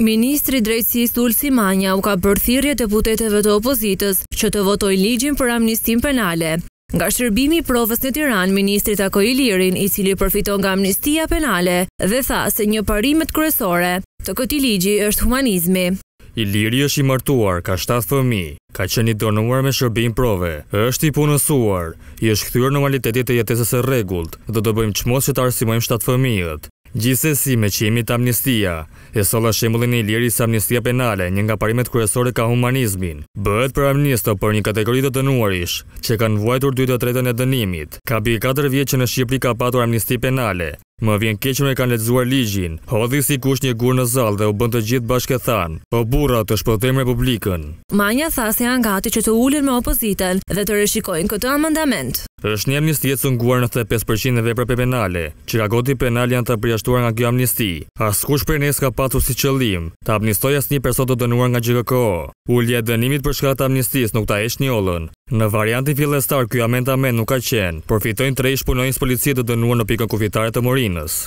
Ministri drejtësis Ulsi Manja u ka përthirje deputeteve të opozitës që të votoj ligjin për amnistim penale. Nga shërbimi i provës në Tiran, Ministri tako i lirin i cili përfiton nga amnistia penale dhe tha se një parimet kërësore të këti ligji është humanizmi. I liri është i martuar, ka 7 fëmi, ka që një donuar me shërbim prove, është i punësuar, i është këthyrë normalitetit e jetesës e regullt, dhe do bëjmë qmos që të arsimojmë 7 fëmiët. Gjithsesi me që të amnistia, e sola shemullin e liri së amnistia penale, një nga parimet kërësore ka humanizmin. Bëhet për amnisto po për një kategori të dënuarish, që kanë vuajtur 2 të tretën e dënimit. Ka bi 4 vjetë që në Shqipëri ka patur amnisti penale. Më vjen keqën e kanë letëzuar ligjin, hodhi si kush një gurë në zalë dhe u bënd të gjithë bashkë e thanë, o po burra të shpëtëm republikën. Manja tha se janë gati që të ullin me opozitën dhe të reshikojnë këtë amendament është një amnistijet së nguar në të 5% e vepre për penale, që ka goti penal janë të priashtuar nga gjë amnisti. Askush për nes ka patu si qëllim, të amnistoj as një person të dënuar nga GKKO. Ullje e dënimit për shkat amnistis nuk ta esh një olën. Në variantin fillestar, kjo amendament nuk ka qenë, përfitojnë të rejsh punojnës policie të dënuar në pikën kufitare të morinës.